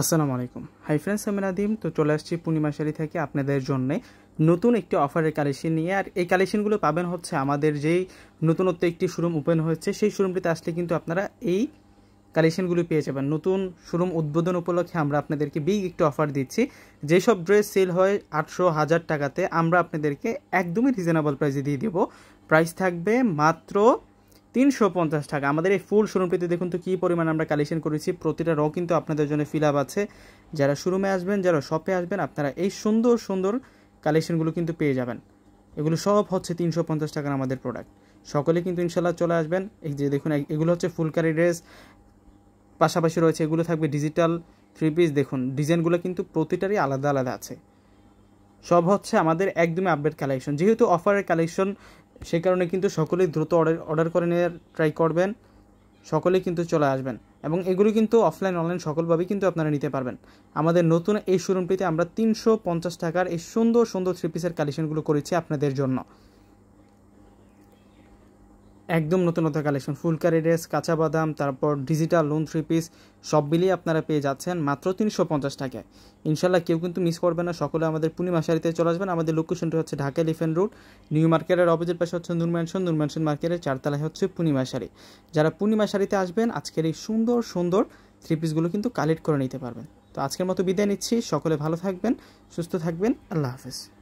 আসসালামু আলাইকুম hi friends আমি নাদিম তো চলে আসছি পূর্ণিমা পূর্ণিমাশালি থেকে আপনাদের জন্য নতুন একটি অফারের কালেকশন নিয়ে আর এই কালেকশনগুলো পাবেন হচ্ছে আমাদের যেই নতুনত্ব একটি শোরুম ওপেন হয়েছে সেই শোরুমটিতে আসলে কিন্তু আপনারা এই কালেকশনগুলো পেয়ে যাবেন নতুন শোরুম উদ্বোধন উপলক্ষে আমরা আপনাদেরকে বিগ একটি অফার দিচ্ছি যেসব ড্রেস সেল হয় আটশো হাজার টাকাতে আমরা আপনাদেরকে একদমই রিজনেবল প্রাইসে দিয়ে দেবো প্রাইস থাকবে মাত্র তিনশো পঞ্চাশ টাকা আমাদের এই ফুল শোরুম পেতে দেখুন তো কী পরিমাণ আমরা কালেকশন করেছি প্রতিটা র কিন্তু আপনাদের জন্য ফিল আপ আছে যারা শোরুমে আসবেন যারা শপে আসবেন আপনারা এই সুন্দর সুন্দর কালেকশনগুলো কিন্তু পেয়ে যাবেন এগুলো সব হচ্ছে তিনশো পঞ্চাশ টাকার আমাদের প্রোডাক্ট সকলে কিন্তু ইনশাল্লাহ চলে আসবেন এই যে দেখুন এগুলো হচ্ছে ফুলকারি ড্রেস পাশাপাশি রয়েছে এগুলো থাকবে ডিজিটাল থ্রি পিস দেখুন ডিজাইনগুলো কিন্তু প্রতিটারই আলাদা আলাদা আছে সব হচ্ছে আমাদের একদমই আপডেট কালেকশন যেহেতু অফারের কালেকশন সেই কারণে কিন্তু সকলেই দ্রুত অর্ডার অর্ডার করে নেওয়ার ট্রাই করবেন সকলেই কিন্তু চলে আসবেন এবং এগুলো কিন্তু অফলাইন অনলাইন সকলভাবেই কিন্তু আপনারা নিতে পারবেন আমাদের নতুন এই শোরুমটিতে আমরা তিনশো টাকার এই সুন্দর সুন্দর থ্রি পিসের কালেকশনগুলো করেছি আপনাদের জন্য একদম নতুন নতুন কালেকশন ফুলকারি ড্রেস কাঁচা বাদাম তারপর ডিজিটাল লোন থ্রি পিস সব মিলিয়ে আপনারা পেয়ে যাচ্ছেন মাত্র তিনশো পঞ্চাশ টাকায় ইনশাল্লাহ কেউ কিন্তু মিস করবে না সকলে আমাদের পূর্ণিমা শাড়িতে চলে আসবেন আমাদের লোকেশনটি হচ্ছে ঢাকা লিফেন রোড নিউ মার্কেটের অপোজিট পাশে হচ্ছে নূর ম্যানশন মার্কেটের চারতলায় হচ্ছে পূর্ণিমা শাড়ি যারা পূর্ণিমা শাড়িতে আসবেন আজকের এই সুন্দর সুন্দর থ্রি পিসগুলো কিন্তু কালেক্ট করে নিতে পারবেন তো আজকের মতো বিদায় নিচ্ছি সকলে ভালো থাকবেন সুস্থ থাকবেন আল্লাহ হাফেজ